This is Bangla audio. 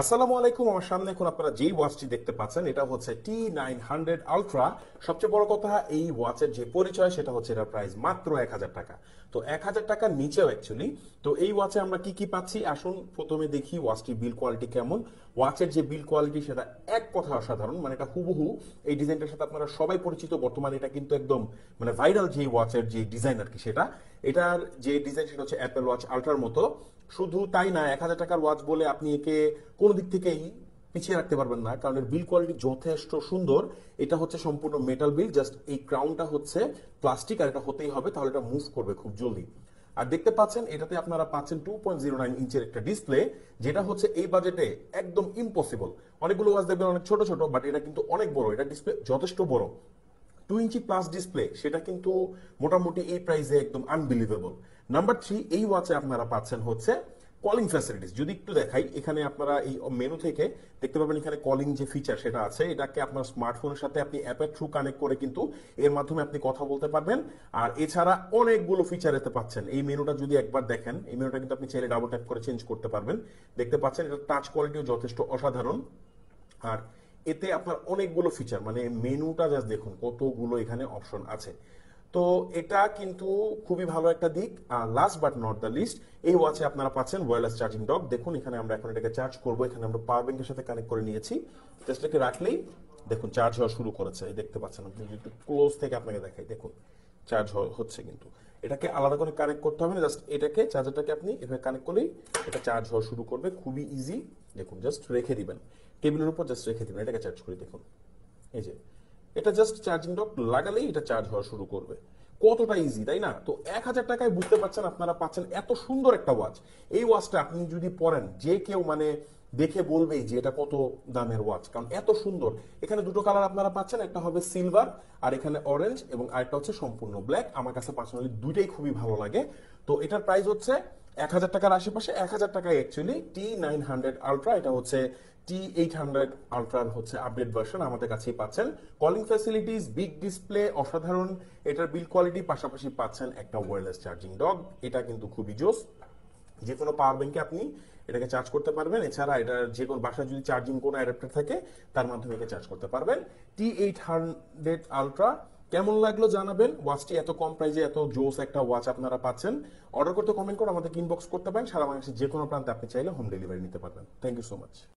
আসসালামু আলাইকুম আমার সামনে এখন আপনারা যেই ওয়াচটি দেখতে পাচ্ছেন এটা হচ্ছে টি নাইন হান্ড্রেড আলট্রা সবচেয়ে বড় কথা এই ওয়াচের যে পরিচয় সেটা হচ্ছে এটার প্রাইস মাত্র এক হাজার টাকা তো এক হাজার টাকার নিচেও অ্যাকচুয়ালি তো এই ওয়াচে আমরা কি কি পাচ্ছি আসুন প্রথমে দেখি ওয়াচটির বিল কোয়ালিটি কেমন ওয়াচের যে বিল কোয়ালিটি সেটা এক কথা অসাধারণ মানে এটা হুবহু এই ডিজাইনটার সাথে আপনারা সবাই পরিচিত বর্তমানে এটা কিন্তু একদম মানে ভাইরাল যে ওয়াচের যে ডিজাইন আর কি সেটা এটার যে ডিজাইন সেটা হচ্ছে অ্যাপেল ওয়াচ আলট্রার মতো শুধু তাই না এক হাজার টাকার ওয়াচ বলে আপনি একে কোনো দিক থেকেই পিছিয়ে রাখতে পারবেন না কারণ এর বিল কোয়ালিটি যথেষ্ট সুন্দর এটা হচ্ছে সম্পূর্ণ মেটাল বিল জাস্ট এই ক্রাউনটা হচ্ছে প্লাস্টিক আর এটা হতেই হবে তাহলে এটা মুভ করবে খুব জলদি আর দেখতে পাচ্ছেন এটাতে আপনারা পাচ্ছেন টু পয়েন্ট জিরো নাইন ইঞ্চের একটা ডিসপ্লে যেটা হচ্ছে এই বাজেটে একদম ইম্পসিবল অনেকগুলো ওয়াচ দেখবেন অনেক ছোট ছোট বাট এটা কিন্তু অনেক বড় এটা ডিসপ্লে যথেষ্ট বড় টু ইঞ্চি প্লাস ডিসপ্লে সেটা কিন্তু মোটামুটি এই প্রাইসে একদম আনবিলিভেবল নাম্বার থ্রি এই ওয়াচে আপনারা পাচ্ছেন হচ্ছে কলিং ফ্যাসিলিটিস যদি একটু দেখাই এখানে আপনারা এই মেনু থেকে দেখতে পাবেন এখানে কলিং যে ফিচার সেটা আছে এটাকে আপনার স্মার্টফোনের সাথে আপনি অ্যাপের থ্রু কানেক্ট করে কিন্তু এর মাধ্যমে আপনি কথা বলতে পারবেন আর এছাড়া অনেকগুলো ফিচার এতে পাচ্ছেন এই মেনুটা যদি একবার দেখেন এই মেনুটা কিন্তু আপনি চাইলে ডাবল ট্যাপ করে চেঞ্জ করতে পারবেন দেখতে পাচ্ছেন এটা টাচ কোয়ালিটিও যথেষ্ট অসাধারণ আর এতে আপনার অনেকগুলো ফিচার মানে মেনুটা জাস্ট দেখুন কতগুলো এখানে অপশন আছে তো এটা কিন্তু খুবই ভালো একটা দিক last but not the least এই ওয়াচে আপনারা পাচ্ছেন ওয়ারলেস চার্জিং ডক দেখুন এখানে আমরা এখন এটাকে চার্জ করব এখানে আমরা পাওয়ার ব্যাংকের সাথে কানেক্ট করে নিয়েছি টেস্টটাকে রাখলেই দেখুন চার্জ হওয়া শুরু করেছে দেখতে পাচ্ছেন আপনি একটু ক্লোজ থেকে আপনাকে দেখাই দেখুন চার্জ হচ্ছে কিন্তু এটাকে আলাদা করে কানেক্ট করতে হবে না জাস্ট এটাকে চার্জারটাকে আপনি এভাবে কানেক্ট করলেই এটা চার্জ হওয়া শুরু করবে খুবই ইজি দেখুন জাস্ট রেখে দিবেন টেবিলের উপর জাস্ট রেখে দিবেন এটাকে চার্জ করে দেখুন এই যে এটা জাস্ট চার্জিং ডক লাগালেই এটা চার্জ হওয়া শুরু করবে কতটা ইজি তাই না তো এক হাজার টাকায় বুঝতে পারছেন আপনারা পাচ্ছেন এত সুন্দর একটা ওয়াচ এই ওয়াচটা আপনি যদি পরেন যে কেউ মানে দেখে বলবেই যে এটা কত দামের ওয়াচ কারণ এত সুন্দর এখানে দুটো কালার আপনারা পাচ্ছেন একটা হবে সিলভার আর এখানে অরেঞ্জ এবং আরেকটা হচ্ছে সম্পূর্ণ ব্ল্যাক আমার কাছে পার্সোনালি দুইটাই খুবই ভালো লাগে তো এটার প্রাইস হচ্ছে এক হাজার টাকার আশেপাশে এক হাজার টাকায় actually T nine hundred ultra এটা হচ্ছে টি এইট হান্ড্রেড আলট্রার হচ্ছে আপডেট ভার্সন আমাদের কাছেই পাচ্ছেন কলিং ফ্যাসিলিটিস বিগ ডিসপ্লে অসাধারণ এটার বিল কোয়ালিটি পাশাপাশি পাচ্ছেন একটা ওয়ারলেস চার্জিং ডগ এটা কিন্তু খুবই জোস যে কোনো পাওয়ার ব্যাংকে আপনি এটাকে চার্জ করতে পারবেন এছাড়া এটা যে কোনো বাসায় যদি চার্জিং কোনো অ্যাডাপ্টার থাকে তার মাধ্যমে একে চার্জ করতে পারবেন টি এইট হান্ড্রেড আলট্রা কেমন লাগলো জানাবেন ওয়াচটি এত কম প্রাইজে এত জোস একটা ওয়াচ আপনারা পাচ্ছেন অর্ডার করতে কমেন্ট করে আমাদের ইনবক্স করতে পারেন সারা বাংলাদেশের যে কোনো প্রান্তে আপনি চাইলে হোম ডেলিভারি নিতে পারবেন থ্যাংক ইউ সো মাচ